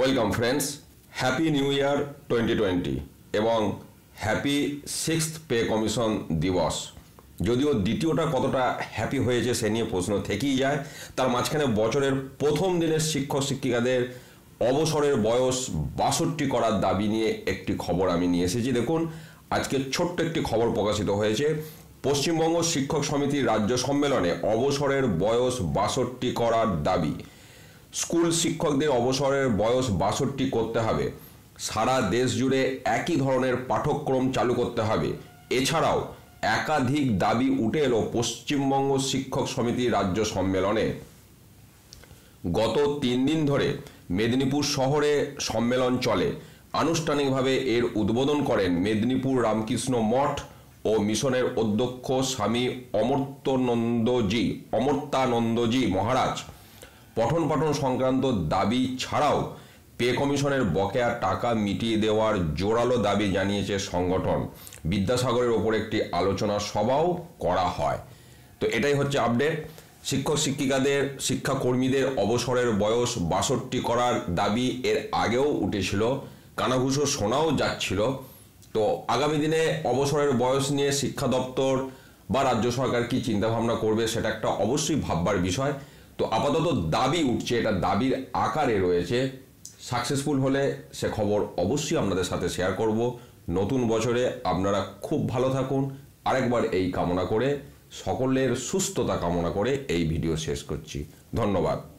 welcome friends happy new year twenty twenty এবং happy six pay commission দিবস যদিও দ্বিতীয়টা কতটা হ্যাপি হয়েছে সে নিয়ে প্রশ্ন থেকেই যায় তার মাঝখানে বছরের প্রথম দিনের শিক্ষক শিক্ষিকাদের অবসরের বয়স বাষট্টি করার দাবি নিয়ে একটি খবর আমি নিয়ে এসেছি দেখুন আজকে ছোট্ট একটি খবর প্রকাশিত হয়েছে পশ্চিমবঙ্গ শিক্ষক সমিতির রাজ্য সম্মেলনে অবসরের বয়স বাষট্টি করার দাবি স্কুল শিক্ষকদের অবসরের বয়স বাষট্টি করতে হবে সারা দেশ জুড়ে একই ধরনের পাঠ্যক্রম চালু করতে হবে এছাড়াও একাধিক দাবি উঠে এলো পশ্চিমবঙ্গ শিক্ষক সমিতি রাজ্য সম্মেলনে গত তিন দিন ধরে মেদিনীপুর শহরে সম্মেলন চলে আনুষ্ঠানিকভাবে এর উদ্বোধন করেন মেদিনীপুর রামকৃষ্ণ মঠ ও মিশনের অধ্যক্ষ স্বামী অমর্ত্যানন্দজি অমর্তানন্দজি মহারাজ পঠন পাঠন সংক্রান্ত দাবি ছাড়াও পে কমিশনের বকেয়া টাকা মিটিয়ে দেওয়ার জোরালো দাবি জানিয়েছে সংগঠন বিদ্যাসাগরের ওপর একটি আলোচনা সভাও করা হয় তো এটাই হচ্ছে আপডেট শিক্ষক শিক্ষিকাদের শিক্ষাকর্মীদের অবসরের বয়স বাষট্টি করার দাবি এর আগেও উঠেছিল কানাঘুষো শোনাও যাচ্ছিল তো আগামী দিনে অবসরের বয়স নিয়ে শিক্ষা দপ্তর বা রাজ্য সরকার কি চিন্তাভাবনা করবে সেটা একটা অবশ্যই ভাববার বিষয় তো আপাতত দাবি উঠছে এটা দাবির আকারে রয়েছে সাকসেসফুল হলে সে খবর অবশ্যই আপনাদের সাথে শেয়ার করব নতুন বছরে আপনারা খুব ভালো থাকুন আরেকবার এই কামনা করে সকলের সুস্থতা কামনা করে এই ভিডিও শেষ করছি ধন্যবাদ